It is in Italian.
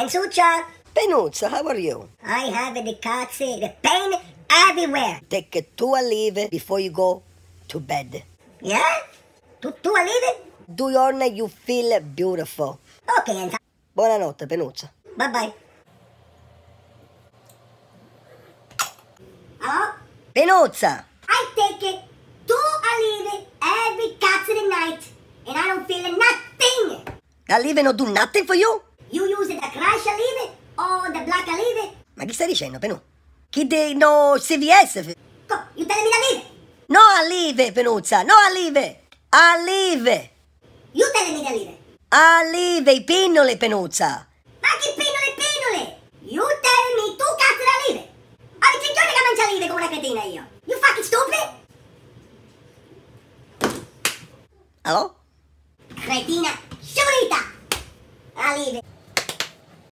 And Sucha. Penuccia, how are you? I have the cazzi, the pain everywhere. Take two Aleve before you go to bed. Yeah? Two, Do Aleve? Diorna, you feel beautiful. Ok, Enza. Buonanotte, Penuccia. Bye bye. Hello? Penuccia! I take two Aleve every cazzo night and I don't feel nothing. Aleve no do nothing for you? You use the crash lead or the black lead? Ma chi stai dicendo, Penù? Chi de no CVS? Co, you tell me the lead? No alive, Penuzza, no alive! Alive! You tell me the A Alive, i pinnole, Penuzza! Ma che pinnole, pinnole? You tell me, tu cazzo da live! Ho 20 giorni che mangio live come una cretina io! You fucking stupid? Allo? Cretina! Sciolita! Alive!